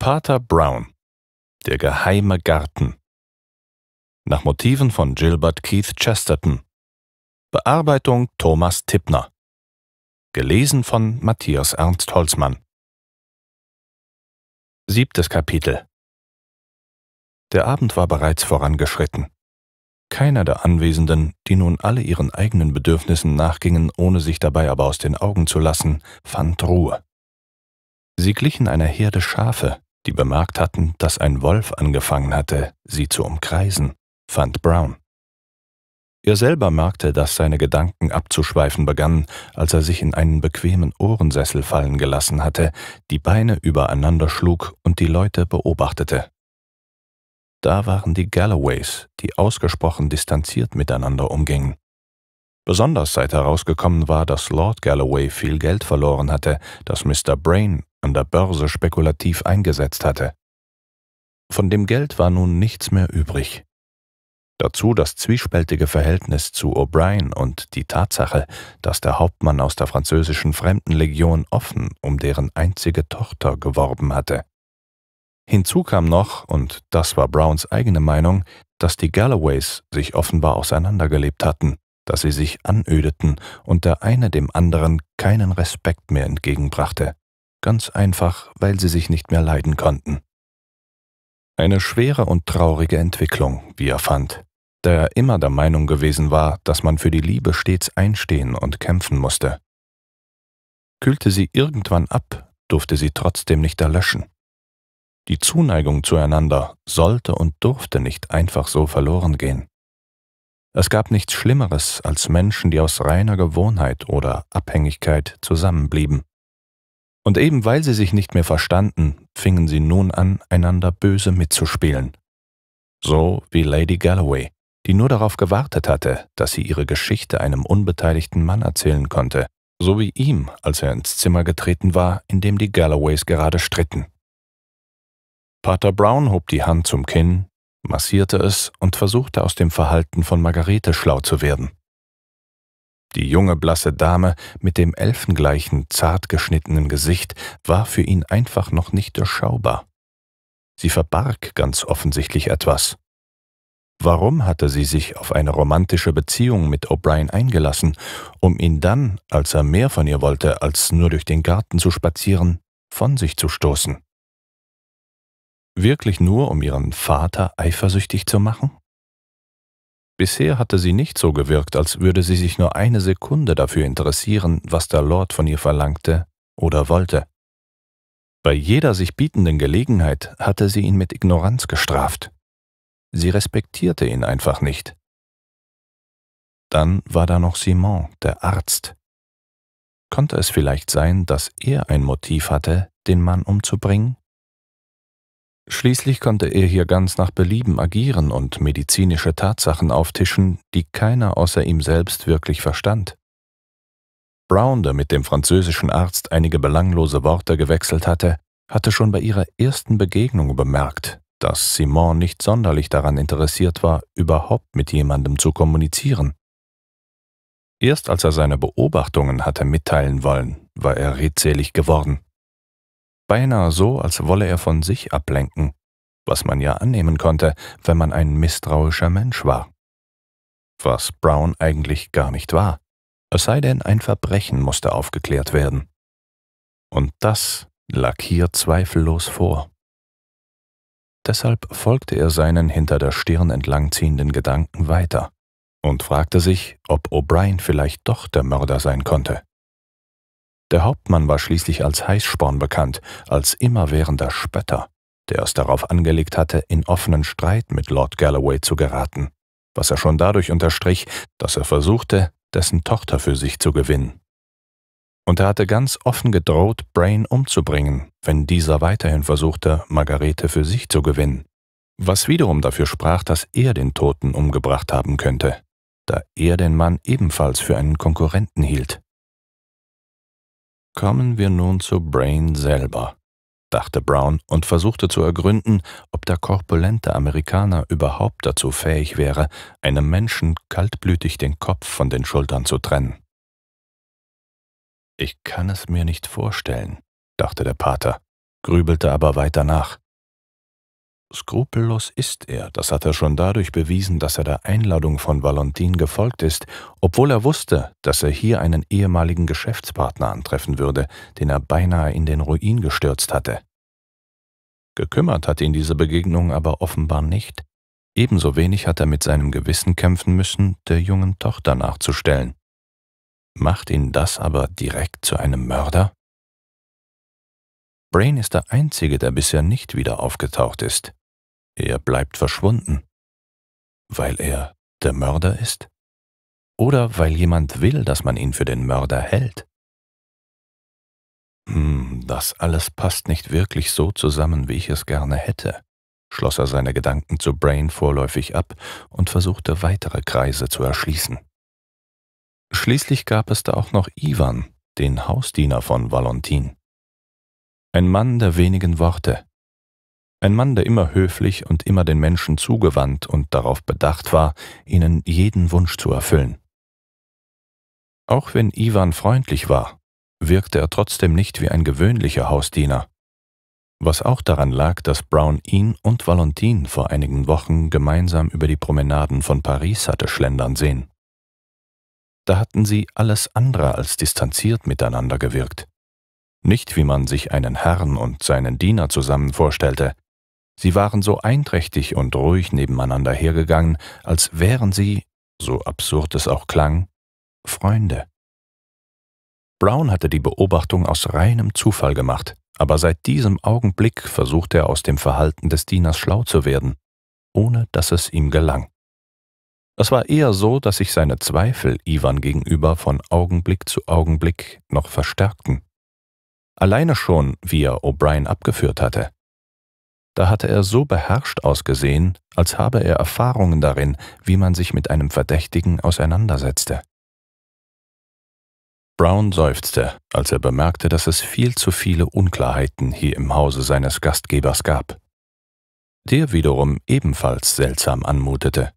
Pater Brown Der geheime Garten Nach Motiven von Gilbert Keith Chesterton Bearbeitung Thomas Tippner Gelesen von Matthias Ernst Holzmann Siebtes Kapitel Der Abend war bereits vorangeschritten. Keiner der Anwesenden, die nun alle ihren eigenen Bedürfnissen nachgingen, ohne sich dabei aber aus den Augen zu lassen, fand Ruhe. Sie glichen einer Herde Schafe, die bemerkt hatten, dass ein Wolf angefangen hatte, sie zu umkreisen, fand Brown. Er selber merkte, dass seine Gedanken abzuschweifen begannen, als er sich in einen bequemen Ohrensessel fallen gelassen hatte, die Beine übereinander schlug und die Leute beobachtete. Da waren die Galloways, die ausgesprochen distanziert miteinander umgingen. Besonders seit herausgekommen war, dass Lord Galloway viel Geld verloren hatte, dass Mr. Brain an der Börse spekulativ eingesetzt hatte. Von dem Geld war nun nichts mehr übrig. Dazu das zwiespältige Verhältnis zu O'Brien und die Tatsache, dass der Hauptmann aus der französischen Fremdenlegion offen um deren einzige Tochter geworben hatte. Hinzu kam noch, und das war Browns eigene Meinung, dass die Galloways sich offenbar auseinandergelebt hatten, dass sie sich anödeten und der eine dem anderen keinen Respekt mehr entgegenbrachte ganz einfach, weil sie sich nicht mehr leiden konnten. Eine schwere und traurige Entwicklung, wie er fand, da er immer der Meinung gewesen war, dass man für die Liebe stets einstehen und kämpfen musste. Kühlte sie irgendwann ab, durfte sie trotzdem nicht erlöschen. Die Zuneigung zueinander sollte und durfte nicht einfach so verloren gehen. Es gab nichts Schlimmeres als Menschen, die aus reiner Gewohnheit oder Abhängigkeit zusammenblieben. Und eben weil sie sich nicht mehr verstanden, fingen sie nun an, einander böse mitzuspielen. So wie Lady Galloway, die nur darauf gewartet hatte, dass sie ihre Geschichte einem unbeteiligten Mann erzählen konnte, so wie ihm, als er ins Zimmer getreten war, in dem die Galloways gerade stritten. Pater Brown hob die Hand zum Kinn, massierte es und versuchte aus dem Verhalten von Margarete schlau zu werden. Die junge blasse Dame mit dem elfengleichen, zart geschnittenen Gesicht war für ihn einfach noch nicht durchschaubar. Sie verbarg ganz offensichtlich etwas. Warum hatte sie sich auf eine romantische Beziehung mit O'Brien eingelassen, um ihn dann, als er mehr von ihr wollte, als nur durch den Garten zu spazieren, von sich zu stoßen? Wirklich nur, um ihren Vater eifersüchtig zu machen? Bisher hatte sie nicht so gewirkt, als würde sie sich nur eine Sekunde dafür interessieren, was der Lord von ihr verlangte oder wollte. Bei jeder sich bietenden Gelegenheit hatte sie ihn mit Ignoranz gestraft. Sie respektierte ihn einfach nicht. Dann war da noch Simon, der Arzt. Konnte es vielleicht sein, dass er ein Motiv hatte, den Mann umzubringen? Schließlich konnte er hier ganz nach Belieben agieren und medizinische Tatsachen auftischen, die keiner außer ihm selbst wirklich verstand. Brown, der mit dem französischen Arzt einige belanglose Worte gewechselt hatte, hatte schon bei ihrer ersten Begegnung bemerkt, dass Simon nicht sonderlich daran interessiert war, überhaupt mit jemandem zu kommunizieren. Erst als er seine Beobachtungen hatte mitteilen wollen, war er redselig geworden beinahe so, als wolle er von sich ablenken, was man ja annehmen konnte, wenn man ein misstrauischer Mensch war. Was Brown eigentlich gar nicht war, es sei denn, ein Verbrechen musste aufgeklärt werden. Und das lag hier zweifellos vor. Deshalb folgte er seinen hinter der Stirn entlangziehenden Gedanken weiter und fragte sich, ob O'Brien vielleicht doch der Mörder sein konnte. Der Hauptmann war schließlich als Heißsporn bekannt, als immerwährender Spötter, der es darauf angelegt hatte, in offenen Streit mit Lord Galloway zu geraten, was er schon dadurch unterstrich, dass er versuchte, dessen Tochter für sich zu gewinnen. Und er hatte ganz offen gedroht, Brain umzubringen, wenn dieser weiterhin versuchte, Margarete für sich zu gewinnen, was wiederum dafür sprach, dass er den Toten umgebracht haben könnte, da er den Mann ebenfalls für einen Konkurrenten hielt. Kommen wir nun zu Brain selber, dachte Brown und versuchte zu ergründen, ob der korpulente Amerikaner überhaupt dazu fähig wäre, einem Menschen kaltblütig den Kopf von den Schultern zu trennen. Ich kann es mir nicht vorstellen, dachte der Pater, grübelte aber weiter nach. Skrupellos ist er, das hat er schon dadurch bewiesen, dass er der Einladung von Valentin gefolgt ist, obwohl er wusste, dass er hier einen ehemaligen Geschäftspartner antreffen würde, den er beinahe in den Ruin gestürzt hatte. Gekümmert hat ihn diese Begegnung aber offenbar nicht. Ebenso wenig hat er mit seinem Gewissen kämpfen müssen, der jungen Tochter nachzustellen. Macht ihn das aber direkt zu einem Mörder? Brain ist der Einzige, der bisher nicht wieder aufgetaucht ist. Er bleibt verschwunden. Weil er der Mörder ist? Oder weil jemand will, dass man ihn für den Mörder hält? Hm, das alles passt nicht wirklich so zusammen, wie ich es gerne hätte, schloss er seine Gedanken zu Brain vorläufig ab und versuchte weitere Kreise zu erschließen. Schließlich gab es da auch noch Ivan, den Hausdiener von Valentin. Ein Mann der wenigen Worte, ein Mann, der immer höflich und immer den Menschen zugewandt und darauf bedacht war, ihnen jeden Wunsch zu erfüllen. Auch wenn Iwan freundlich war, wirkte er trotzdem nicht wie ein gewöhnlicher Hausdiener, was auch daran lag, dass Brown ihn und Valentin vor einigen Wochen gemeinsam über die Promenaden von Paris hatte schlendern sehen. Da hatten sie alles andere als distanziert miteinander gewirkt. Nicht wie man sich einen Herrn und seinen Diener zusammen vorstellte, Sie waren so einträchtig und ruhig nebeneinander hergegangen, als wären sie, so absurd es auch klang, Freunde. Brown hatte die Beobachtung aus reinem Zufall gemacht, aber seit diesem Augenblick versuchte er aus dem Verhalten des Dieners schlau zu werden, ohne dass es ihm gelang. Es war eher so, dass sich seine Zweifel Ivan gegenüber von Augenblick zu Augenblick noch verstärkten. Alleine schon, wie er O'Brien abgeführt hatte. Da hatte er so beherrscht ausgesehen, als habe er Erfahrungen darin, wie man sich mit einem Verdächtigen auseinandersetzte. Brown seufzte, als er bemerkte, dass es viel zu viele Unklarheiten hier im Hause seines Gastgebers gab. Der wiederum ebenfalls seltsam anmutete.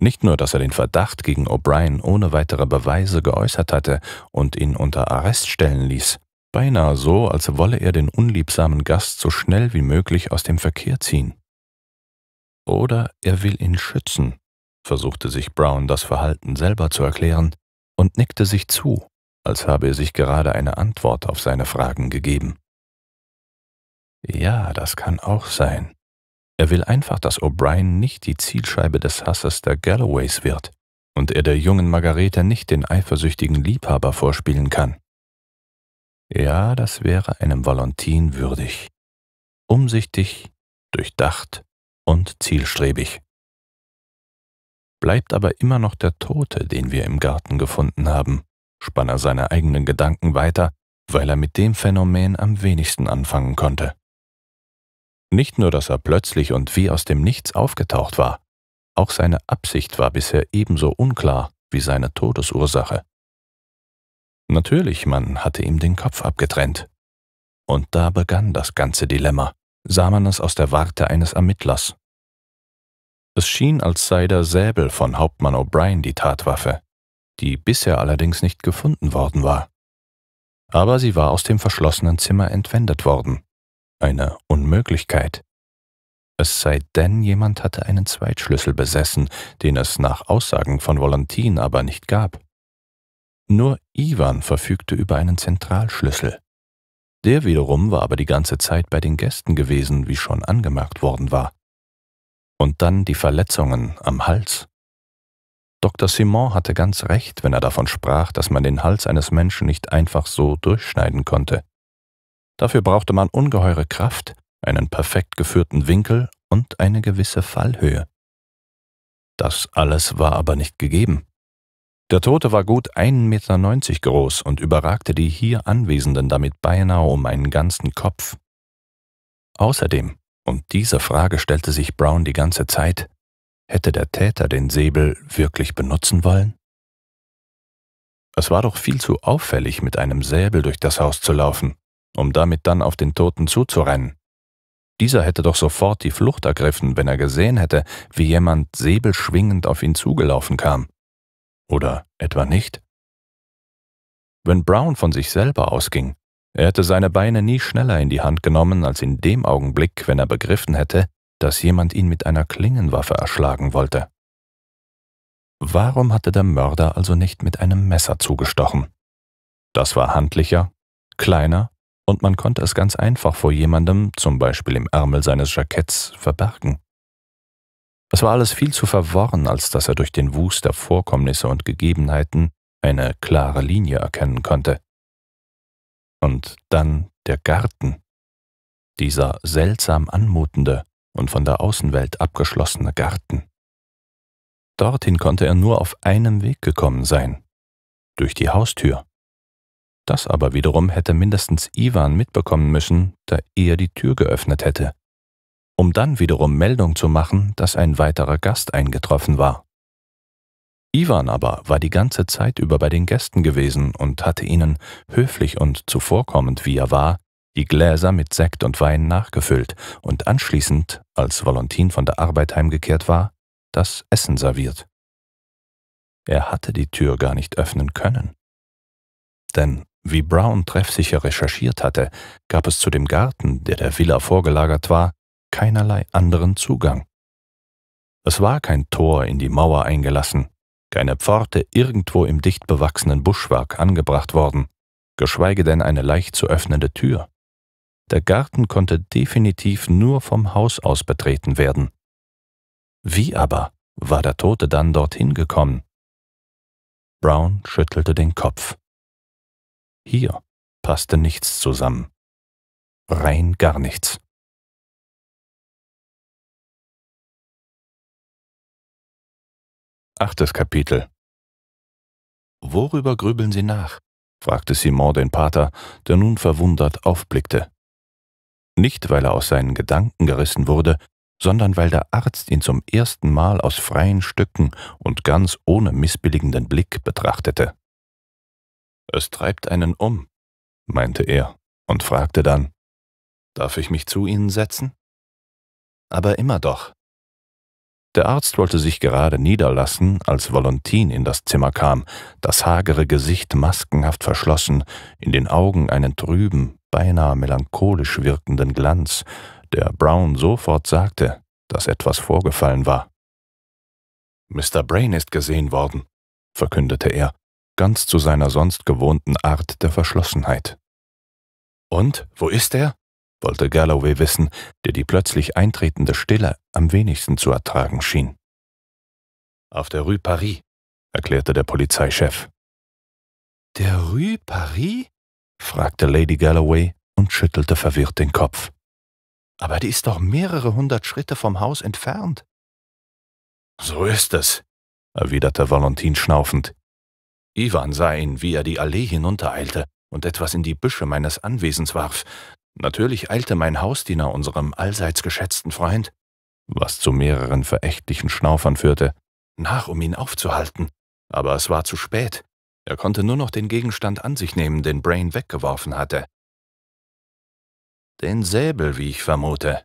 Nicht nur, dass er den Verdacht gegen O'Brien ohne weitere Beweise geäußert hatte und ihn unter Arrest stellen ließ, beinahe so, als wolle er den unliebsamen Gast so schnell wie möglich aus dem Verkehr ziehen. Oder er will ihn schützen, versuchte sich Brown das Verhalten selber zu erklären und nickte sich zu, als habe er sich gerade eine Antwort auf seine Fragen gegeben. Ja, das kann auch sein. Er will einfach, dass O'Brien nicht die Zielscheibe des Hasses der Galloways wird und er der jungen Margarete nicht den eifersüchtigen Liebhaber vorspielen kann. Ja, das wäre einem Valentin würdig. Umsichtig, durchdacht und zielstrebig. Bleibt aber immer noch der Tote, den wir im Garten gefunden haben, spann er seine eigenen Gedanken weiter, weil er mit dem Phänomen am wenigsten anfangen konnte. Nicht nur, dass er plötzlich und wie aus dem Nichts aufgetaucht war, auch seine Absicht war bisher ebenso unklar wie seine Todesursache. Natürlich, man hatte ihm den Kopf abgetrennt. Und da begann das ganze Dilemma, sah man es aus der Warte eines Ermittlers. Es schien, als sei der Säbel von Hauptmann O'Brien die Tatwaffe, die bisher allerdings nicht gefunden worden war. Aber sie war aus dem verschlossenen Zimmer entwendet worden. Eine Unmöglichkeit. Es sei denn, jemand hatte einen Zweitschlüssel besessen, den es nach Aussagen von Volantin aber nicht gab. Nur Iwan verfügte über einen Zentralschlüssel. Der wiederum war aber die ganze Zeit bei den Gästen gewesen, wie schon angemerkt worden war. Und dann die Verletzungen am Hals. Dr. Simon hatte ganz recht, wenn er davon sprach, dass man den Hals eines Menschen nicht einfach so durchschneiden konnte. Dafür brauchte man ungeheure Kraft, einen perfekt geführten Winkel und eine gewisse Fallhöhe. Das alles war aber nicht gegeben. Der Tote war gut 1,90 Meter groß und überragte die hier Anwesenden damit beinahe um einen ganzen Kopf. Außerdem, und diese Frage stellte sich Brown die ganze Zeit, hätte der Täter den Säbel wirklich benutzen wollen? Es war doch viel zu auffällig, mit einem Säbel durch das Haus zu laufen, um damit dann auf den Toten zuzurennen. Dieser hätte doch sofort die Flucht ergriffen, wenn er gesehen hätte, wie jemand säbelschwingend auf ihn zugelaufen kam. Oder etwa nicht? Wenn Brown von sich selber ausging, er hätte seine Beine nie schneller in die Hand genommen als in dem Augenblick, wenn er begriffen hätte, dass jemand ihn mit einer Klingenwaffe erschlagen wollte. Warum hatte der Mörder also nicht mit einem Messer zugestochen? Das war handlicher, kleiner und man konnte es ganz einfach vor jemandem, zum Beispiel im Ärmel seines Jacketts, verbergen. Es war alles viel zu verworren, als dass er durch den Wust der Vorkommnisse und Gegebenheiten eine klare Linie erkennen konnte. Und dann der Garten, dieser seltsam anmutende und von der Außenwelt abgeschlossene Garten. Dorthin konnte er nur auf einem Weg gekommen sein, durch die Haustür. Das aber wiederum hätte mindestens Iwan mitbekommen müssen, da er die Tür geöffnet hätte um dann wiederum Meldung zu machen, dass ein weiterer Gast eingetroffen war. Ivan aber war die ganze Zeit über bei den Gästen gewesen und hatte ihnen, höflich und zuvorkommend wie er war, die Gläser mit Sekt und Wein nachgefüllt und anschließend, als Valentin von der Arbeit heimgekehrt war, das Essen serviert. Er hatte die Tür gar nicht öffnen können. Denn, wie Brown treffsicher recherchiert hatte, gab es zu dem Garten, der der Villa vorgelagert war, keinerlei anderen Zugang. Es war kein Tor in die Mauer eingelassen, keine Pforte irgendwo im dicht bewachsenen Buschwerk angebracht worden, geschweige denn eine leicht zu öffnende Tür. Der Garten konnte definitiv nur vom Haus aus betreten werden. Wie aber war der Tote dann dorthin gekommen? Brown schüttelte den Kopf. Hier passte nichts zusammen. Rein gar nichts. Achtes Kapitel Worüber grübeln Sie nach? fragte Simon den Pater, der nun verwundert aufblickte. Nicht, weil er aus seinen Gedanken gerissen wurde, sondern weil der Arzt ihn zum ersten Mal aus freien Stücken und ganz ohne missbilligenden Blick betrachtete. Es treibt einen um, meinte er und fragte dann, Darf ich mich zu Ihnen setzen? Aber immer doch, der Arzt wollte sich gerade niederlassen, als Valentin in das Zimmer kam, das hagere Gesicht maskenhaft verschlossen, in den Augen einen trüben, beinahe melancholisch wirkenden Glanz, der Brown sofort sagte, dass etwas vorgefallen war. Mr. Brain ist gesehen worden, verkündete er, ganz zu seiner sonst gewohnten Art der Verschlossenheit. Und, wo ist er? wollte Galloway wissen, der die plötzlich eintretende Stille am wenigsten zu ertragen schien. Auf der Rue Paris, erklärte der Polizeichef. Der Rue Paris? fragte Lady Galloway und schüttelte verwirrt den Kopf. Aber die ist doch mehrere hundert Schritte vom Haus entfernt. So ist es, erwiderte Valentin schnaufend. Ivan sah ihn, wie er die Allee hinuntereilte und etwas in die Büsche meines Anwesens warf, Natürlich eilte mein Hausdiener unserem allseits geschätzten Freund, was zu mehreren verächtlichen Schnaufern führte, nach, um ihn aufzuhalten. Aber es war zu spät. Er konnte nur noch den Gegenstand an sich nehmen, den Brain weggeworfen hatte. Den Säbel, wie ich vermute,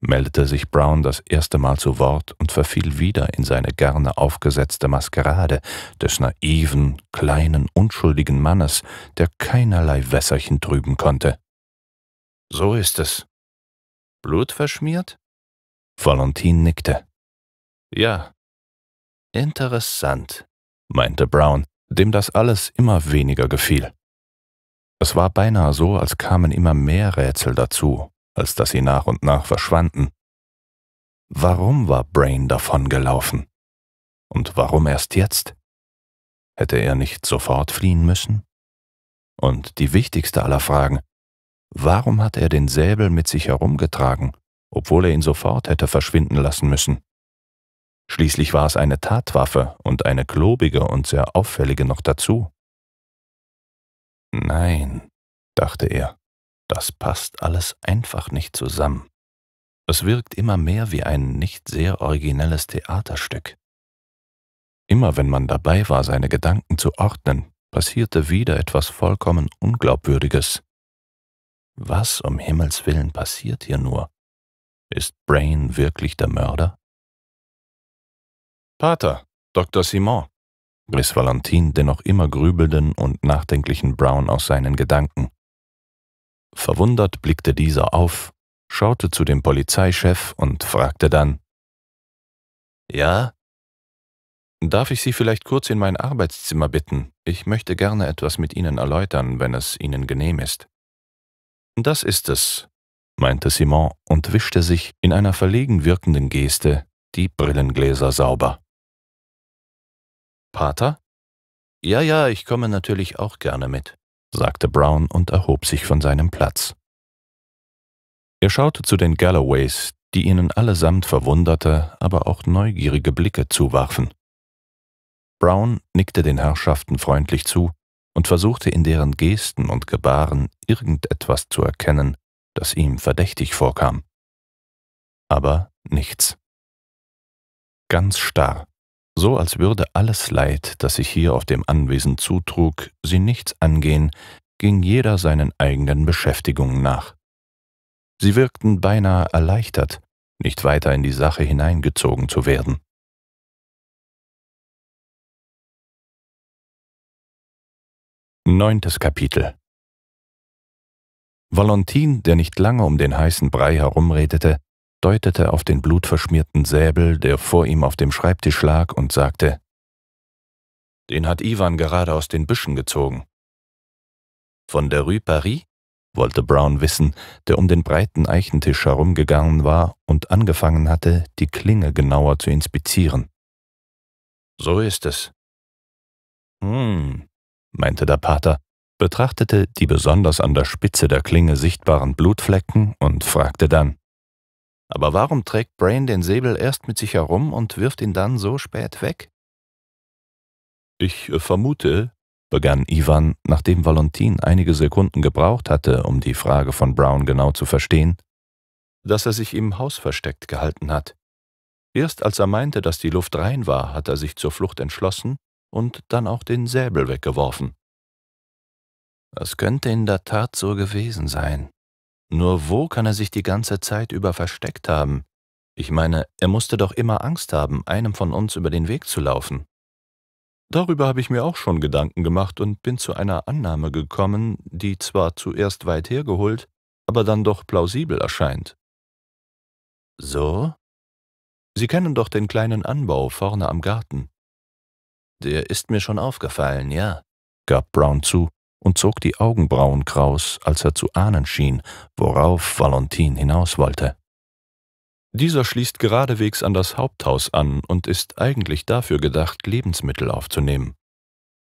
meldete sich Brown das erste Mal zu Wort und verfiel wieder in seine gerne aufgesetzte Maskerade des naiven, kleinen, unschuldigen Mannes, der keinerlei Wässerchen trüben konnte. So ist es. Blutverschmiert? Valentin nickte. Ja. Interessant, meinte Brown, dem das alles immer weniger gefiel. Es war beinahe so, als kamen immer mehr Rätsel dazu, als dass sie nach und nach verschwanden. Warum war Brain davongelaufen? Und warum erst jetzt? Hätte er nicht sofort fliehen müssen? Und die wichtigste aller Fragen, Warum hat er den Säbel mit sich herumgetragen, obwohl er ihn sofort hätte verschwinden lassen müssen? Schließlich war es eine Tatwaffe und eine klobige und sehr auffällige noch dazu. Nein, dachte er, das passt alles einfach nicht zusammen. Es wirkt immer mehr wie ein nicht sehr originelles Theaterstück. Immer wenn man dabei war, seine Gedanken zu ordnen, passierte wieder etwas vollkommen Unglaubwürdiges. Was um Himmels willen passiert hier nur? Ist Brain wirklich der Mörder? Pater, Dr. Simon, riss Valentin den noch immer grübelnden und nachdenklichen Brown aus seinen Gedanken. Verwundert blickte dieser auf, schaute zu dem Polizeichef und fragte dann Ja? Darf ich Sie vielleicht kurz in mein Arbeitszimmer bitten? Ich möchte gerne etwas mit Ihnen erläutern, wenn es Ihnen genehm ist. Das ist es, meinte Simon und wischte sich in einer verlegen wirkenden Geste die Brillengläser sauber. Pater? Ja, ja, ich komme natürlich auch gerne mit, sagte Brown und erhob sich von seinem Platz. Er schaute zu den Galloways, die ihnen allesamt verwunderte, aber auch neugierige Blicke zuwarfen. Brown nickte den Herrschaften freundlich zu und versuchte in deren Gesten und Gebaren irgendetwas zu erkennen, das ihm verdächtig vorkam. Aber nichts. Ganz starr, so als würde alles Leid, das sich hier auf dem Anwesen zutrug, sie nichts angehen, ging jeder seinen eigenen Beschäftigungen nach. Sie wirkten beinahe erleichtert, nicht weiter in die Sache hineingezogen zu werden. Neuntes Kapitel Valentin, der nicht lange um den heißen Brei herumredete, deutete auf den blutverschmierten Säbel, der vor ihm auf dem Schreibtisch lag, und sagte, »Den hat Ivan gerade aus den Büschen gezogen.« »Von der Rue Paris?« wollte Brown wissen, der um den breiten Eichentisch herumgegangen war und angefangen hatte, die Klinge genauer zu inspizieren. »So ist es.« »Hm, meinte der Pater, betrachtete die besonders an der Spitze der Klinge sichtbaren Blutflecken und fragte dann Aber warum trägt Brain den Säbel erst mit sich herum und wirft ihn dann so spät weg? Ich äh, vermute, begann Ivan, nachdem Valentin einige Sekunden gebraucht hatte, um die Frage von Brown genau zu verstehen, dass er sich im Haus versteckt gehalten hat. Erst als er meinte, dass die Luft rein war, hat er sich zur Flucht entschlossen und dann auch den Säbel weggeworfen. Das könnte in der Tat so gewesen sein. Nur wo kann er sich die ganze Zeit über versteckt haben? Ich meine, er musste doch immer Angst haben, einem von uns über den Weg zu laufen. Darüber habe ich mir auch schon Gedanken gemacht und bin zu einer Annahme gekommen, die zwar zuerst weit hergeholt, aber dann doch plausibel erscheint. So? Sie kennen doch den kleinen Anbau vorne am Garten. Der ist mir schon aufgefallen, ja, gab Brown zu und zog die Augenbrauen kraus, als er zu ahnen schien, worauf Valentin hinaus wollte. Dieser schließt geradewegs an das Haupthaus an und ist eigentlich dafür gedacht, Lebensmittel aufzunehmen.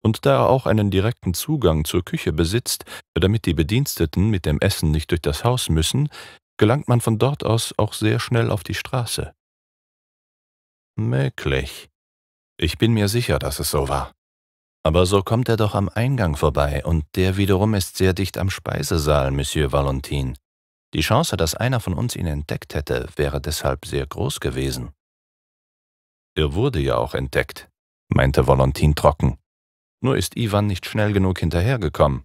Und da er auch einen direkten Zugang zur Küche besitzt, damit die Bediensteten mit dem Essen nicht durch das Haus müssen, gelangt man von dort aus auch sehr schnell auf die Straße. Möglich, ich bin mir sicher, dass es so war. Aber so kommt er doch am Eingang vorbei, und der wiederum ist sehr dicht am Speisesaal, Monsieur Valentin. Die Chance, dass einer von uns ihn entdeckt hätte, wäre deshalb sehr groß gewesen. Er wurde ja auch entdeckt, meinte Valentin trocken. Nur ist Ivan nicht schnell genug hinterhergekommen.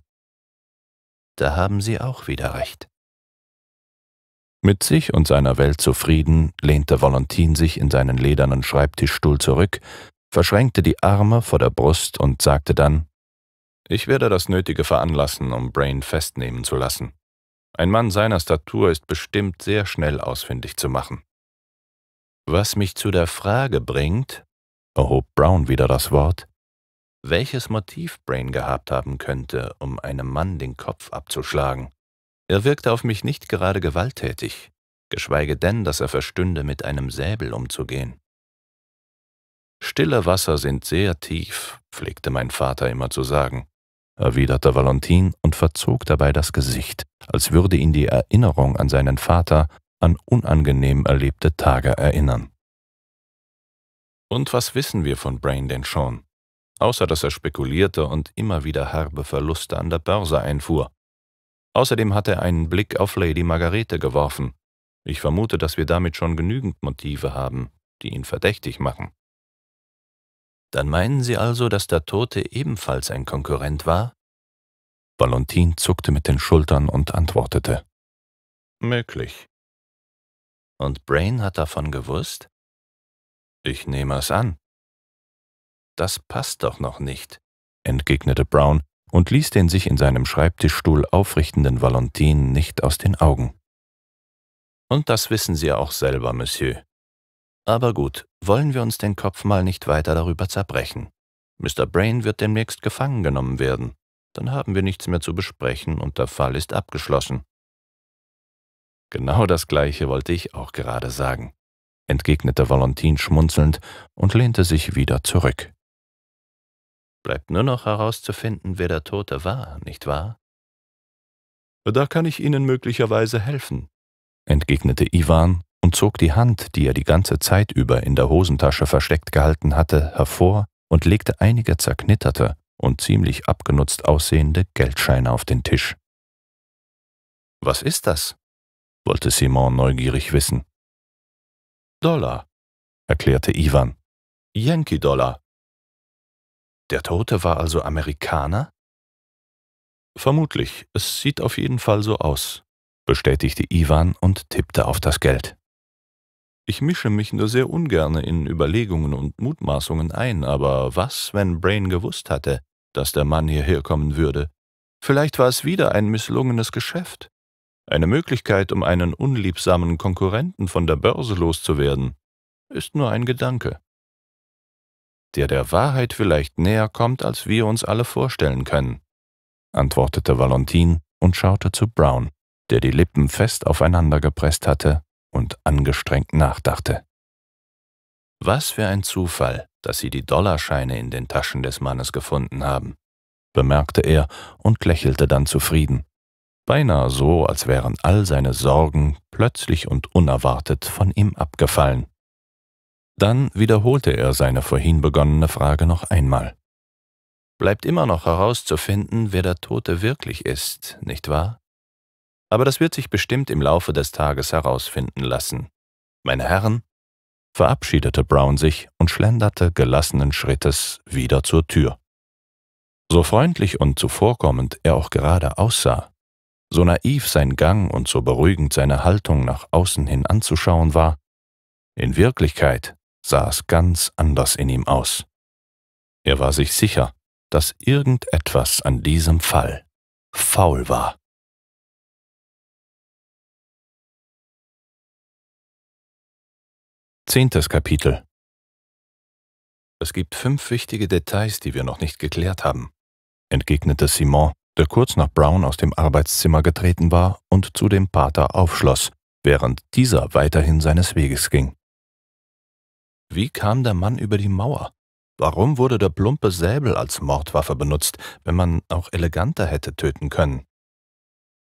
Da haben Sie auch wieder recht. Mit sich und seiner Welt zufrieden, lehnte Valentin sich in seinen ledernen Schreibtischstuhl zurück verschränkte die Arme vor der Brust und sagte dann, »Ich werde das Nötige veranlassen, um Brain festnehmen zu lassen. Ein Mann seiner Statur ist bestimmt sehr schnell ausfindig zu machen.« »Was mich zu der Frage bringt«, erhob Brown wieder das Wort, welches Motiv Brain gehabt haben könnte, um einem Mann den Kopf abzuschlagen. Er wirkte auf mich nicht gerade gewalttätig, geschweige denn, dass er verstünde, mit einem Säbel umzugehen. Stille Wasser sind sehr tief, pflegte mein Vater immer zu sagen, erwiderte Valentin und verzog dabei das Gesicht, als würde ihn die Erinnerung an seinen Vater an unangenehm erlebte Tage erinnern. Und was wissen wir von Brain denn schon? Außer dass er spekulierte und immer wieder herbe Verluste an der Börse einfuhr. Außerdem hat er einen Blick auf Lady Margarete geworfen. Ich vermute, dass wir damit schon genügend Motive haben, die ihn verdächtig machen. Dann meinen Sie also, dass der Tote ebenfalls ein Konkurrent war? Valentin zuckte mit den Schultern und antwortete. Möglich. Und Brain hat davon gewusst? Ich nehme es an. Das passt doch noch nicht, entgegnete Brown und ließ den sich in seinem Schreibtischstuhl aufrichtenden Valentin nicht aus den Augen. Und das wissen Sie auch selber, Monsieur. Aber gut, wollen wir uns den Kopf mal nicht weiter darüber zerbrechen. Mr. Brain wird demnächst gefangen genommen werden. Dann haben wir nichts mehr zu besprechen und der Fall ist abgeschlossen. Genau das Gleiche wollte ich auch gerade sagen, entgegnete Valentin schmunzelnd und lehnte sich wieder zurück. Bleibt nur noch herauszufinden, wer der Tote war, nicht wahr? Da kann ich Ihnen möglicherweise helfen, entgegnete Iwan zog die Hand, die er die ganze Zeit über in der Hosentasche versteckt gehalten hatte, hervor und legte einige zerknitterte und ziemlich abgenutzt aussehende Geldscheine auf den Tisch. Was ist das? wollte Simon neugierig wissen. Dollar, erklärte Ivan. Yankee-Dollar. Der Tote war also Amerikaner? Vermutlich, es sieht auf jeden Fall so aus, bestätigte Ivan und tippte auf das Geld. Ich mische mich nur sehr ungerne in Überlegungen und Mutmaßungen ein, aber was, wenn Brain gewusst hatte, dass der Mann hierher kommen würde? Vielleicht war es wieder ein misslungenes Geschäft. Eine Möglichkeit, um einen unliebsamen Konkurrenten von der Börse loszuwerden, ist nur ein Gedanke, der der Wahrheit vielleicht näher kommt, als wir uns alle vorstellen können, antwortete Valentin und schaute zu Brown, der die Lippen fest aufeinander gepresst hatte und angestrengt nachdachte. Was für ein Zufall, dass sie die Dollarscheine in den Taschen des Mannes gefunden haben, bemerkte er und lächelte dann zufrieden, beinahe so, als wären all seine Sorgen plötzlich und unerwartet von ihm abgefallen. Dann wiederholte er seine vorhin begonnene Frage noch einmal. Bleibt immer noch herauszufinden, wer der Tote wirklich ist, nicht wahr? aber das wird sich bestimmt im Laufe des Tages herausfinden lassen. Meine Herren, verabschiedete Brown sich und schlenderte gelassenen Schrittes wieder zur Tür. So freundlich und zuvorkommend er auch gerade aussah, so naiv sein Gang und so beruhigend seine Haltung nach außen hin anzuschauen war, in Wirklichkeit sah es ganz anders in ihm aus. Er war sich sicher, dass irgendetwas an diesem Fall faul war. Zehntes Kapitel Es gibt fünf wichtige Details, die wir noch nicht geklärt haben, entgegnete Simon, der kurz nach Brown aus dem Arbeitszimmer getreten war und zu dem Pater aufschloss, während dieser weiterhin seines Weges ging. Wie kam der Mann über die Mauer? Warum wurde der plumpe Säbel als Mordwaffe benutzt, wenn man auch eleganter hätte töten können?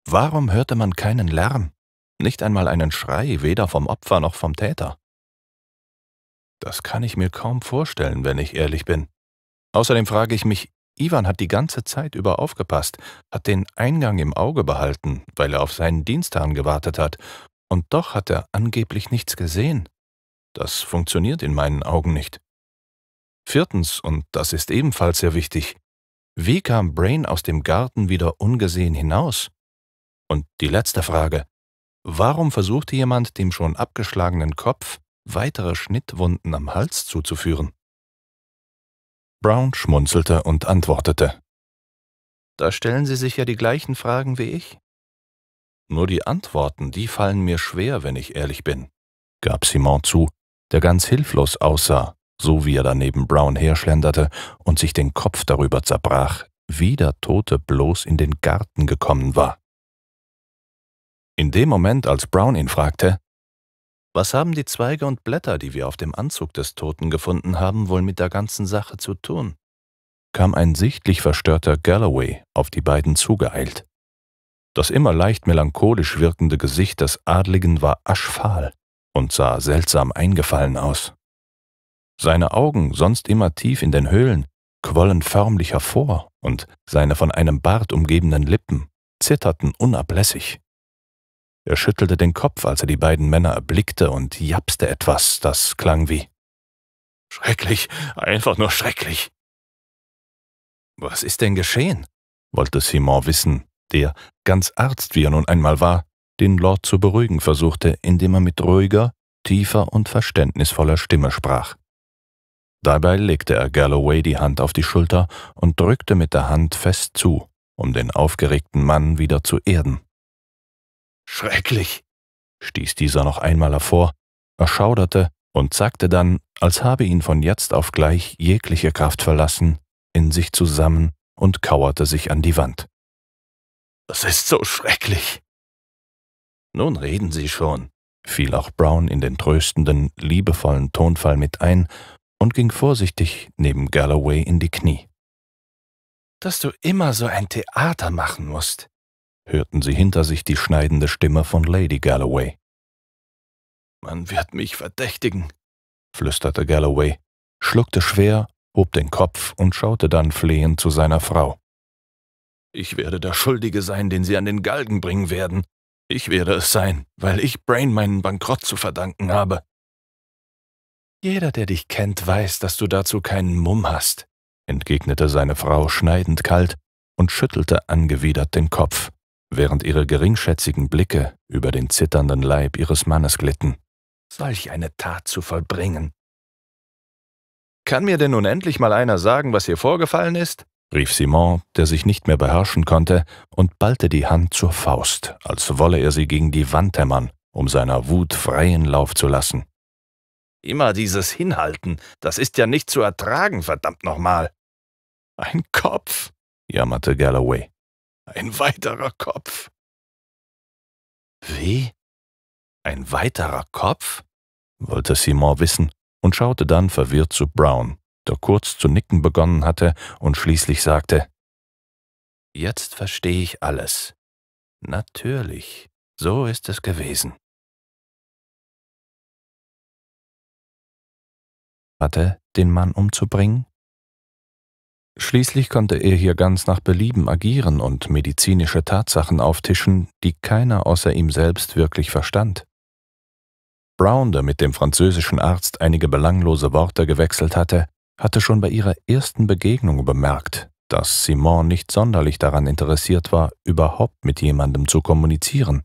Warum hörte man keinen Lärm? Nicht einmal einen Schrei, weder vom Opfer noch vom Täter. Das kann ich mir kaum vorstellen, wenn ich ehrlich bin. Außerdem frage ich mich, Ivan hat die ganze Zeit über aufgepasst, hat den Eingang im Auge behalten, weil er auf seinen Dienstherrn gewartet hat, und doch hat er angeblich nichts gesehen. Das funktioniert in meinen Augen nicht. Viertens, und das ist ebenfalls sehr wichtig, wie kam Brain aus dem Garten wieder ungesehen hinaus? Und die letzte Frage, warum versuchte jemand, dem schon abgeschlagenen Kopf weitere Schnittwunden am Hals zuzuführen? Brown schmunzelte und antwortete. Da stellen Sie sich ja die gleichen Fragen wie ich. Nur die Antworten, die fallen mir schwer, wenn ich ehrlich bin, gab Simon zu, der ganz hilflos aussah, so wie er daneben Brown herschlenderte und sich den Kopf darüber zerbrach, wie der Tote bloß in den Garten gekommen war. In dem Moment, als Brown ihn fragte, was haben die Zweige und Blätter, die wir auf dem Anzug des Toten gefunden haben, wohl mit der ganzen Sache zu tun? kam ein sichtlich verstörter Galloway auf die beiden zugeeilt. Das immer leicht melancholisch wirkende Gesicht des Adligen war aschfahl und sah seltsam eingefallen aus. Seine Augen, sonst immer tief in den Höhlen, quollen förmlich hervor und seine von einem Bart umgebenen Lippen zitterten unablässig. Er schüttelte den Kopf, als er die beiden Männer erblickte und japste etwas, das klang wie Schrecklich, einfach nur schrecklich. Was ist denn geschehen? wollte Simon wissen, der, ganz Arzt wie er nun einmal war, den Lord zu beruhigen versuchte, indem er mit ruhiger, tiefer und verständnisvoller Stimme sprach. Dabei legte er Galloway die Hand auf die Schulter und drückte mit der Hand fest zu, um den aufgeregten Mann wieder zu erden. Schrecklich, stieß dieser noch einmal hervor, erschauderte und sagte dann, als habe ihn von jetzt auf gleich jegliche Kraft verlassen, in sich zusammen und kauerte sich an die Wand. Das ist so schrecklich. Nun reden Sie schon, fiel auch Brown in den tröstenden, liebevollen Tonfall mit ein und ging vorsichtig neben Galloway in die Knie. Dass du immer so ein Theater machen musst hörten sie hinter sich die schneidende Stimme von Lady Galloway. Man wird mich verdächtigen, flüsterte Galloway, schluckte schwer, hob den Kopf und schaute dann flehend zu seiner Frau. Ich werde der Schuldige sein, den sie an den Galgen bringen werden. Ich werde es sein, weil ich Brain meinen Bankrott zu verdanken habe. Jeder, der dich kennt, weiß, dass du dazu keinen Mumm hast, entgegnete seine Frau schneidend kalt und schüttelte angewidert den Kopf während ihre geringschätzigen Blicke über den zitternden Leib ihres Mannes glitten. Solch eine Tat zu vollbringen. Kann mir denn nun endlich mal einer sagen, was hier vorgefallen ist? rief Simon, der sich nicht mehr beherrschen konnte, und ballte die Hand zur Faust, als wolle er sie gegen die Wand hämmern, um seiner Wut freien Lauf zu lassen. Immer dieses Hinhalten, das ist ja nicht zu ertragen, verdammt nochmal. Ein Kopf, jammerte Galloway. Ein weiterer Kopf. Wie? Ein weiterer Kopf? wollte Simon wissen und schaute dann verwirrt zu Brown, der kurz zu nicken begonnen hatte und schließlich sagte, Jetzt verstehe ich alles. Natürlich, so ist es gewesen. Hatte, den Mann umzubringen? Schließlich konnte er hier ganz nach Belieben agieren und medizinische Tatsachen auftischen, die keiner außer ihm selbst wirklich verstand. Brown, der mit dem französischen Arzt einige belanglose Worte gewechselt hatte, hatte schon bei ihrer ersten Begegnung bemerkt, dass Simon nicht sonderlich daran interessiert war, überhaupt mit jemandem zu kommunizieren.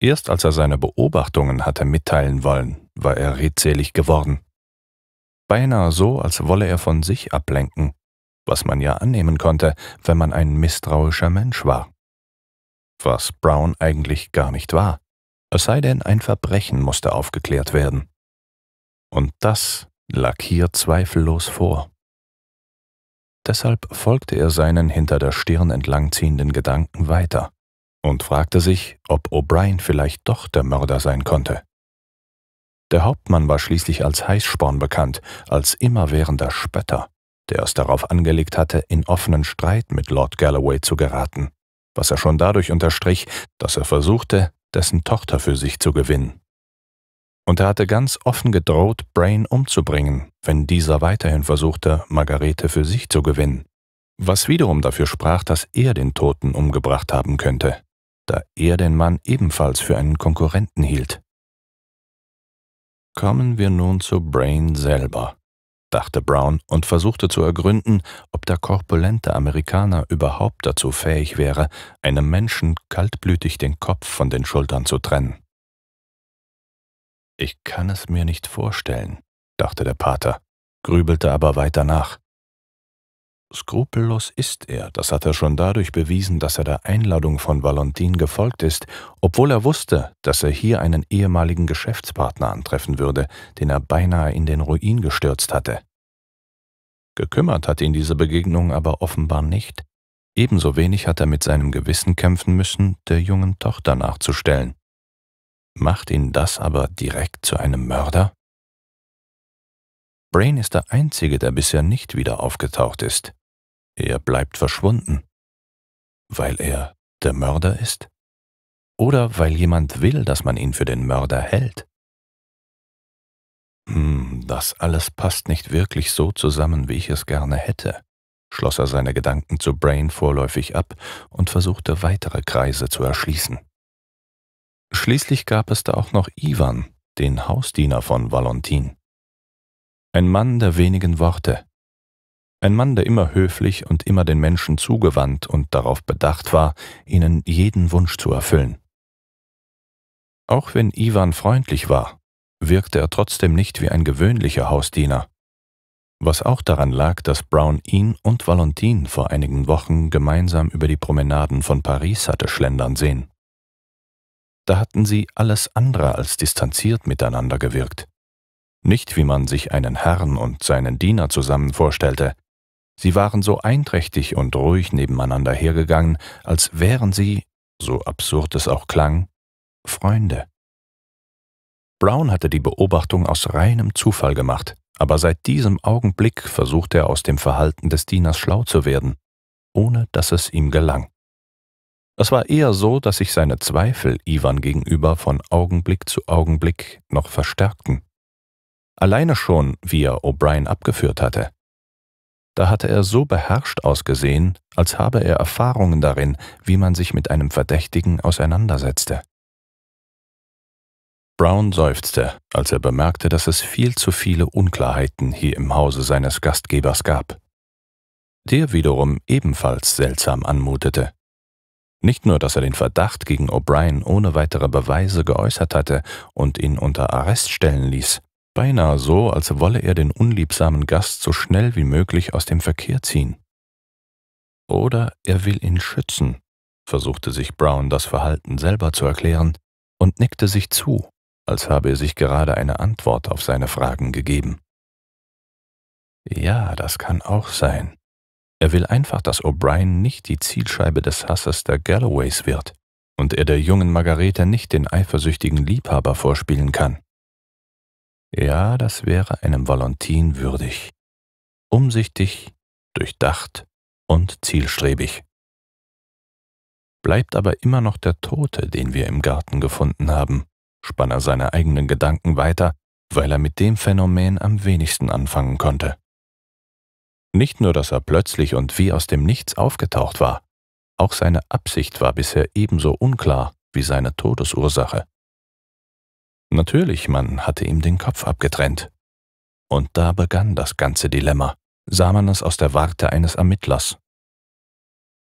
Erst als er seine Beobachtungen hatte mitteilen wollen, war er redselig geworden beinahe so, als wolle er von sich ablenken, was man ja annehmen konnte, wenn man ein misstrauischer Mensch war. Was Brown eigentlich gar nicht war, es sei denn, ein Verbrechen musste aufgeklärt werden. Und das lag hier zweifellos vor. Deshalb folgte er seinen hinter der Stirn entlangziehenden Gedanken weiter und fragte sich, ob O'Brien vielleicht doch der Mörder sein konnte. Der Hauptmann war schließlich als Heißsporn bekannt, als immerwährender Spötter, der es darauf angelegt hatte, in offenen Streit mit Lord Galloway zu geraten, was er schon dadurch unterstrich, dass er versuchte, dessen Tochter für sich zu gewinnen. Und er hatte ganz offen gedroht, Brain umzubringen, wenn dieser weiterhin versuchte, Margarete für sich zu gewinnen, was wiederum dafür sprach, dass er den Toten umgebracht haben könnte, da er den Mann ebenfalls für einen Konkurrenten hielt. Kommen wir nun zu Brain selber, dachte Brown und versuchte zu ergründen, ob der korpulente Amerikaner überhaupt dazu fähig wäre, einem Menschen kaltblütig den Kopf von den Schultern zu trennen. Ich kann es mir nicht vorstellen, dachte der Pater, grübelte aber weiter nach. Skrupellos ist er, das hat er schon dadurch bewiesen, dass er der Einladung von Valentin gefolgt ist, obwohl er wusste, dass er hier einen ehemaligen Geschäftspartner antreffen würde, den er beinahe in den Ruin gestürzt hatte. Gekümmert hat ihn diese Begegnung aber offenbar nicht. Ebenso wenig hat er mit seinem Gewissen kämpfen müssen, der jungen Tochter nachzustellen. Macht ihn das aber direkt zu einem Mörder? Brain ist der Einzige, der bisher nicht wieder aufgetaucht ist. Er bleibt verschwunden. Weil er der Mörder ist? Oder weil jemand will, dass man ihn für den Mörder hält? Hm, das alles passt nicht wirklich so zusammen, wie ich es gerne hätte, schloss er seine Gedanken zu Brain vorläufig ab und versuchte weitere Kreise zu erschließen. Schließlich gab es da auch noch Ivan, den Hausdiener von Valentin. Ein Mann der wenigen Worte. Ein Mann, der immer höflich und immer den Menschen zugewandt und darauf bedacht war, ihnen jeden Wunsch zu erfüllen. Auch wenn Iwan freundlich war, wirkte er trotzdem nicht wie ein gewöhnlicher Hausdiener, was auch daran lag, dass Brown ihn und Valentin vor einigen Wochen gemeinsam über die Promenaden von Paris hatte schlendern sehen. Da hatten sie alles andere als distanziert miteinander gewirkt nicht wie man sich einen Herrn und seinen Diener zusammen vorstellte. Sie waren so einträchtig und ruhig nebeneinander hergegangen, als wären sie, so absurd es auch klang, Freunde. Brown hatte die Beobachtung aus reinem Zufall gemacht, aber seit diesem Augenblick versuchte er aus dem Verhalten des Dieners schlau zu werden, ohne dass es ihm gelang. Es war eher so, dass sich seine Zweifel Ivan gegenüber von Augenblick zu Augenblick noch verstärkten. Alleine schon, wie er O'Brien abgeführt hatte. Da hatte er so beherrscht ausgesehen, als habe er Erfahrungen darin, wie man sich mit einem Verdächtigen auseinandersetzte. Brown seufzte, als er bemerkte, dass es viel zu viele Unklarheiten hier im Hause seines Gastgebers gab. Der wiederum ebenfalls seltsam anmutete. Nicht nur, dass er den Verdacht gegen O'Brien ohne weitere Beweise geäußert hatte und ihn unter Arrest stellen ließ, beinahe so, als wolle er den unliebsamen Gast so schnell wie möglich aus dem Verkehr ziehen. Oder er will ihn schützen, versuchte sich Brown das Verhalten selber zu erklären und nickte sich zu, als habe er sich gerade eine Antwort auf seine Fragen gegeben. Ja, das kann auch sein. Er will einfach, dass O'Brien nicht die Zielscheibe des Hasses der Galloways wird und er der jungen Margarete nicht den eifersüchtigen Liebhaber vorspielen kann. Ja, das wäre einem Valentin würdig. Umsichtig, durchdacht und zielstrebig. Bleibt aber immer noch der Tote, den wir im Garten gefunden haben, spann er seine eigenen Gedanken weiter, weil er mit dem Phänomen am wenigsten anfangen konnte. Nicht nur, dass er plötzlich und wie aus dem Nichts aufgetaucht war, auch seine Absicht war bisher ebenso unklar wie seine Todesursache. Natürlich, man hatte ihm den Kopf abgetrennt. Und da begann das ganze Dilemma, sah man es aus der Warte eines Ermittlers.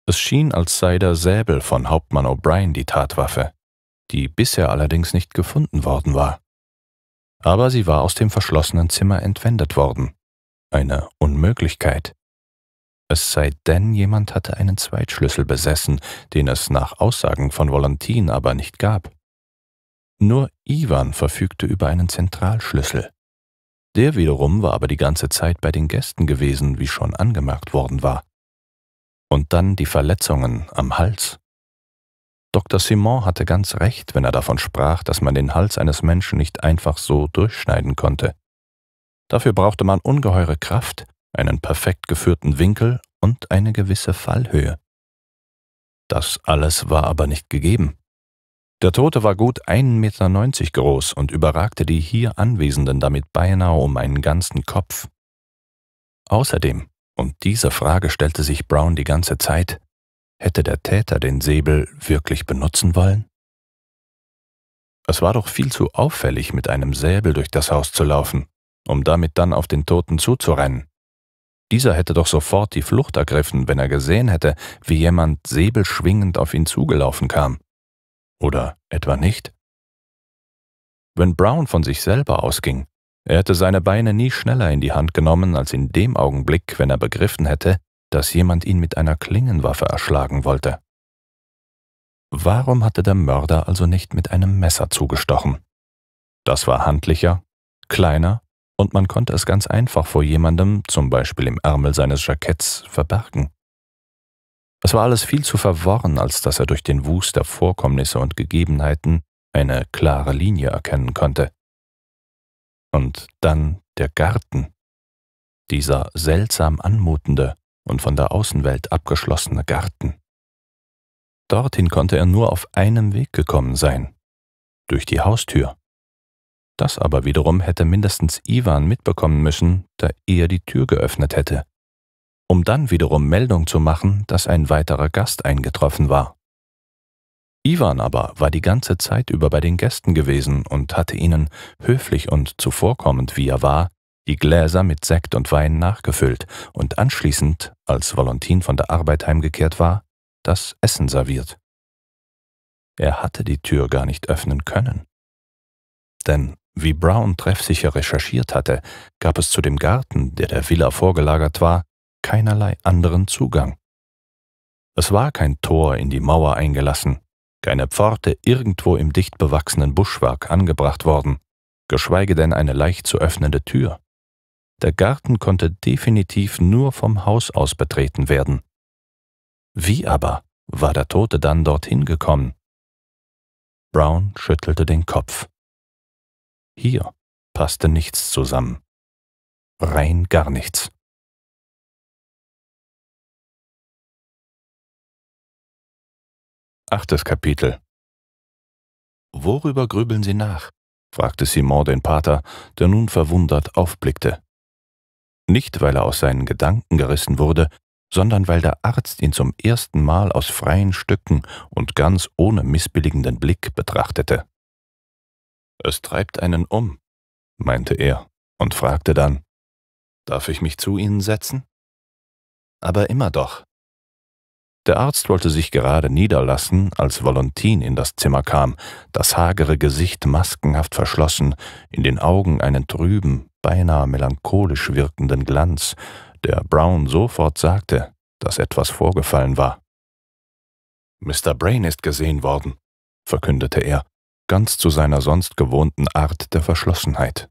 Es schien, als sei der Säbel von Hauptmann O'Brien die Tatwaffe, die bisher allerdings nicht gefunden worden war. Aber sie war aus dem verschlossenen Zimmer entwendet worden. Eine Unmöglichkeit. Es sei denn, jemand hatte einen Zweitschlüssel besessen, den es nach Aussagen von Volantin aber nicht gab. Nur Iwan verfügte über einen Zentralschlüssel. Der wiederum war aber die ganze Zeit bei den Gästen gewesen, wie schon angemerkt worden war. Und dann die Verletzungen am Hals. Dr. Simon hatte ganz recht, wenn er davon sprach, dass man den Hals eines Menschen nicht einfach so durchschneiden konnte. Dafür brauchte man ungeheure Kraft, einen perfekt geführten Winkel und eine gewisse Fallhöhe. Das alles war aber nicht gegeben. Der Tote war gut 1,90 Meter groß und überragte die hier Anwesenden damit beinahe um einen ganzen Kopf. Außerdem, und diese Frage stellte sich Brown die ganze Zeit, hätte der Täter den Säbel wirklich benutzen wollen? Es war doch viel zu auffällig, mit einem Säbel durch das Haus zu laufen, um damit dann auf den Toten zuzurennen. Dieser hätte doch sofort die Flucht ergriffen, wenn er gesehen hätte, wie jemand säbelschwingend auf ihn zugelaufen kam. Oder etwa nicht? Wenn Brown von sich selber ausging, er hätte seine Beine nie schneller in die Hand genommen als in dem Augenblick, wenn er begriffen hätte, dass jemand ihn mit einer Klingenwaffe erschlagen wollte. Warum hatte der Mörder also nicht mit einem Messer zugestochen? Das war handlicher, kleiner und man konnte es ganz einfach vor jemandem, zum Beispiel im Ärmel seines Jacketts, verbergen. Es war alles viel zu verworren, als dass er durch den Wust der Vorkommnisse und Gegebenheiten eine klare Linie erkennen konnte. Und dann der Garten. Dieser seltsam anmutende und von der Außenwelt abgeschlossene Garten. Dorthin konnte er nur auf einem Weg gekommen sein, durch die Haustür. Das aber wiederum hätte mindestens Iwan mitbekommen müssen, da er die Tür geöffnet hätte um dann wiederum Meldung zu machen, dass ein weiterer Gast eingetroffen war. Ivan aber war die ganze Zeit über bei den Gästen gewesen und hatte ihnen, höflich und zuvorkommend wie er war, die Gläser mit Sekt und Wein nachgefüllt und anschließend, als Valentin von der Arbeit heimgekehrt war, das Essen serviert. Er hatte die Tür gar nicht öffnen können. Denn, wie Brown treffsicher recherchiert hatte, gab es zu dem Garten, der der Villa vorgelagert war, keinerlei anderen Zugang. Es war kein Tor in die Mauer eingelassen, keine Pforte irgendwo im dicht bewachsenen Buschwerk angebracht worden, geschweige denn eine leicht zu öffnende Tür. Der Garten konnte definitiv nur vom Haus aus betreten werden. Wie aber war der Tote dann dorthin gekommen? Brown schüttelte den Kopf. Hier passte nichts zusammen. Rein gar nichts. Achtes Kapitel Worüber grübeln Sie nach? fragte Simon den Pater, der nun verwundert aufblickte. Nicht, weil er aus seinen Gedanken gerissen wurde, sondern weil der Arzt ihn zum ersten Mal aus freien Stücken und ganz ohne missbilligenden Blick betrachtete. Es treibt einen um, meinte er und fragte dann, Darf ich mich zu Ihnen setzen? Aber immer doch, der Arzt wollte sich gerade niederlassen, als Valentin in das Zimmer kam, das hagere Gesicht maskenhaft verschlossen, in den Augen einen trüben, beinahe melancholisch wirkenden Glanz, der Brown sofort sagte, dass etwas vorgefallen war. Mr. Brain ist gesehen worden, verkündete er, ganz zu seiner sonst gewohnten Art der Verschlossenheit.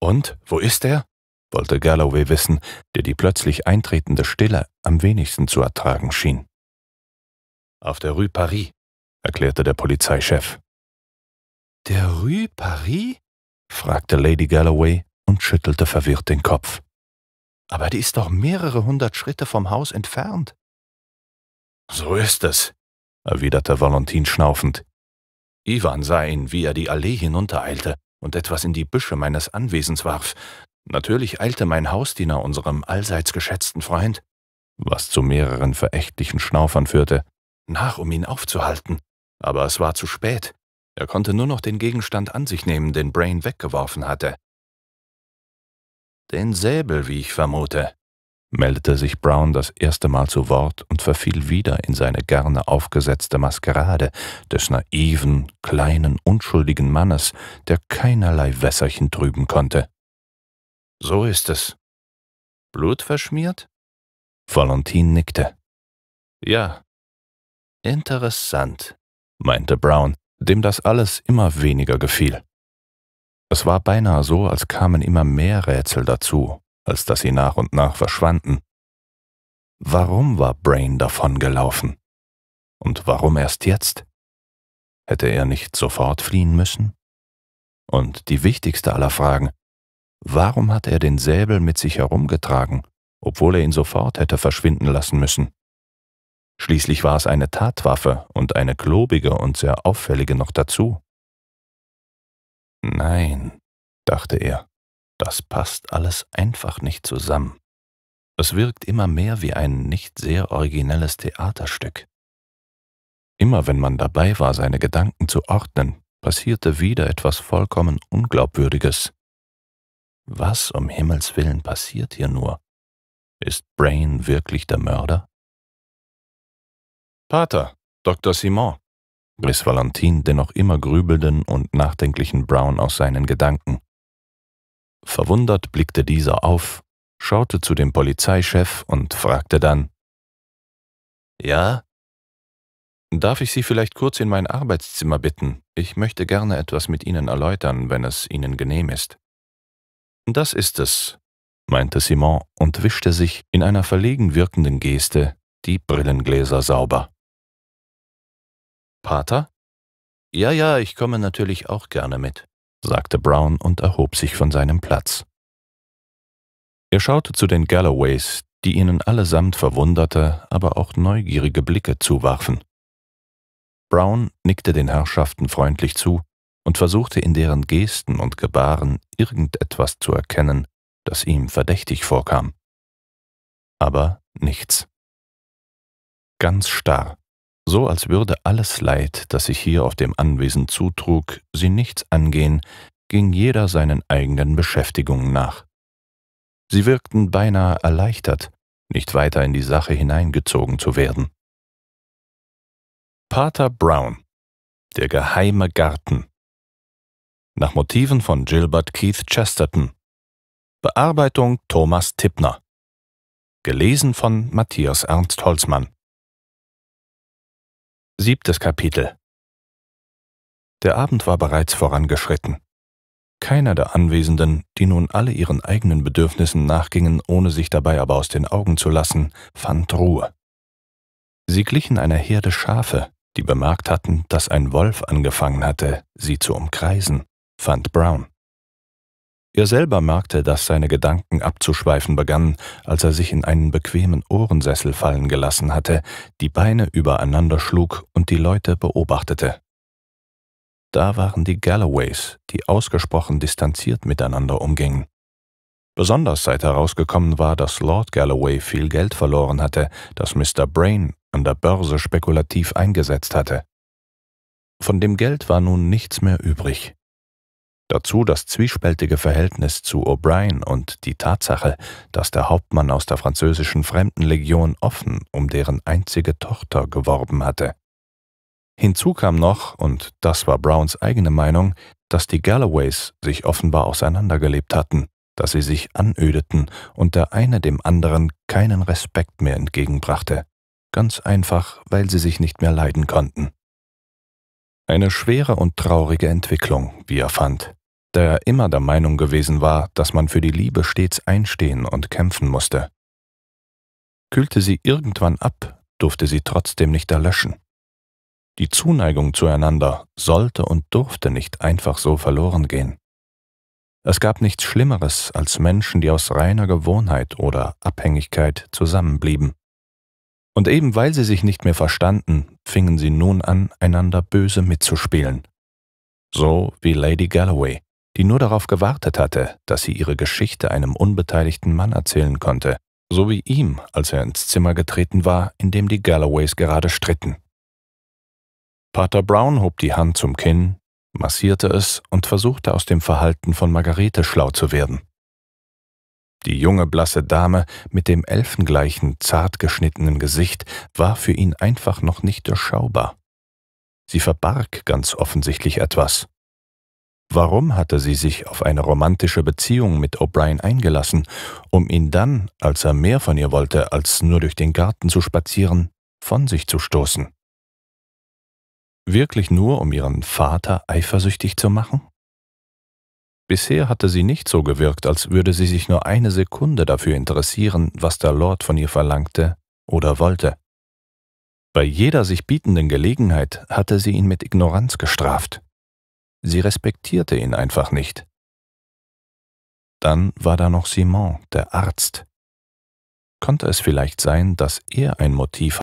Und, wo ist er? wollte Galloway wissen, der die plötzlich eintretende Stille am wenigsten zu ertragen schien. Auf der Rue Paris, erklärte der Polizeichef. Der Rue Paris? fragte Lady Galloway und schüttelte verwirrt den Kopf. Aber die ist doch mehrere hundert Schritte vom Haus entfernt. So ist es, erwiderte Valentin schnaufend. Ivan sah ihn, wie er die Allee hinuntereilte und etwas in die Büsche meines Anwesens warf, Natürlich eilte mein Hausdiener unserem allseits geschätzten Freund, was zu mehreren verächtlichen Schnaufern führte, nach, um ihn aufzuhalten, aber es war zu spät. Er konnte nur noch den Gegenstand an sich nehmen, den Brain weggeworfen hatte. Den Säbel, wie ich vermute, meldete sich Brown das erste Mal zu Wort und verfiel wieder in seine gerne aufgesetzte Maskerade des naiven, kleinen, unschuldigen Mannes, der keinerlei Wässerchen trüben konnte. So ist es. Blut verschmiert? Valentin nickte. Ja. Interessant, meinte Brown, dem das alles immer weniger gefiel. Es war beinahe so, als kamen immer mehr Rätsel dazu, als dass sie nach und nach verschwanden. Warum war Brain davongelaufen? Und warum erst jetzt? Hätte er nicht sofort fliehen müssen? Und die wichtigste aller Fragen, Warum hat er den Säbel mit sich herumgetragen, obwohl er ihn sofort hätte verschwinden lassen müssen? Schließlich war es eine Tatwaffe und eine klobige und sehr auffällige noch dazu. Nein, dachte er, das passt alles einfach nicht zusammen. Es wirkt immer mehr wie ein nicht sehr originelles Theaterstück. Immer wenn man dabei war, seine Gedanken zu ordnen, passierte wieder etwas vollkommen Unglaubwürdiges. Was um Himmels willen passiert hier nur? Ist Brain wirklich der Mörder? Pater, Dr. Simon, riss Valentin den noch immer grübelnden und nachdenklichen Brown aus seinen Gedanken. Verwundert blickte dieser auf, schaute zu dem Polizeichef und fragte dann Ja? Darf ich Sie vielleicht kurz in mein Arbeitszimmer bitten? Ich möchte gerne etwas mit Ihnen erläutern, wenn es Ihnen genehm ist. Das ist es, meinte Simon und wischte sich in einer verlegen wirkenden Geste die Brillengläser sauber. Pater? Ja, ja, ich komme natürlich auch gerne mit, sagte Brown und erhob sich von seinem Platz. Er schaute zu den Galloways, die ihnen allesamt verwunderte, aber auch neugierige Blicke zuwarfen. Brown nickte den Herrschaften freundlich zu und versuchte in deren Gesten und Gebaren irgendetwas zu erkennen, das ihm verdächtig vorkam. Aber nichts. Ganz starr, so als würde alles Leid, das sich hier auf dem Anwesen zutrug, sie nichts angehen, ging jeder seinen eigenen Beschäftigungen nach. Sie wirkten beinahe erleichtert, nicht weiter in die Sache hineingezogen zu werden. Pater Brown Der geheime Garten nach Motiven von Gilbert Keith Chesterton. Bearbeitung Thomas Tippner. Gelesen von Matthias Ernst Holzmann. Siebtes Kapitel Der Abend war bereits vorangeschritten. Keiner der Anwesenden, die nun alle ihren eigenen Bedürfnissen nachgingen, ohne sich dabei aber aus den Augen zu lassen, fand Ruhe. Sie glichen einer Herde Schafe, die bemerkt hatten, dass ein Wolf angefangen hatte, sie zu umkreisen fand Brown. Er selber merkte, dass seine Gedanken abzuschweifen begannen, als er sich in einen bequemen Ohrensessel fallen gelassen hatte, die Beine übereinander schlug und die Leute beobachtete. Da waren die Galloways, die ausgesprochen distanziert miteinander umgingen. Besonders seit herausgekommen war, dass Lord Galloway viel Geld verloren hatte, das Mr. Brain an der Börse spekulativ eingesetzt hatte. Von dem Geld war nun nichts mehr übrig. Dazu das zwiespältige Verhältnis zu O'Brien und die Tatsache, dass der Hauptmann aus der französischen Fremdenlegion offen um deren einzige Tochter geworben hatte. Hinzu kam noch, und das war Browns eigene Meinung, dass die Galloways sich offenbar auseinandergelebt hatten, dass sie sich anödeten und der eine dem anderen keinen Respekt mehr entgegenbrachte, ganz einfach, weil sie sich nicht mehr leiden konnten. Eine schwere und traurige Entwicklung, wie er fand da er immer der Meinung gewesen war, dass man für die Liebe stets einstehen und kämpfen musste. Kühlte sie irgendwann ab, durfte sie trotzdem nicht erlöschen. Die Zuneigung zueinander sollte und durfte nicht einfach so verloren gehen. Es gab nichts Schlimmeres als Menschen, die aus reiner Gewohnheit oder Abhängigkeit zusammenblieben. Und eben weil sie sich nicht mehr verstanden, fingen sie nun an, einander böse mitzuspielen. So wie Lady Galloway, die nur darauf gewartet hatte, dass sie ihre Geschichte einem unbeteiligten Mann erzählen konnte, so wie ihm, als er ins Zimmer getreten war, in dem die Galloways gerade stritten. Pater Brown hob die Hand zum Kinn, massierte es und versuchte aus dem Verhalten von Margarete schlau zu werden. Die junge blasse Dame mit dem elfengleichen, zart geschnittenen Gesicht war für ihn einfach noch nicht durchschaubar. Sie verbarg ganz offensichtlich etwas, Warum hatte sie sich auf eine romantische Beziehung mit O'Brien eingelassen, um ihn dann, als er mehr von ihr wollte, als nur durch den Garten zu spazieren, von sich zu stoßen? Wirklich nur, um ihren Vater eifersüchtig zu machen? Bisher hatte sie nicht so gewirkt, als würde sie sich nur eine Sekunde dafür interessieren, was der Lord von ihr verlangte oder wollte. Bei jeder sich bietenden Gelegenheit hatte sie ihn mit Ignoranz gestraft. Sie respektierte ihn einfach nicht. Dann war da noch Simon, der Arzt. Konnte es vielleicht sein, dass er ein Motiv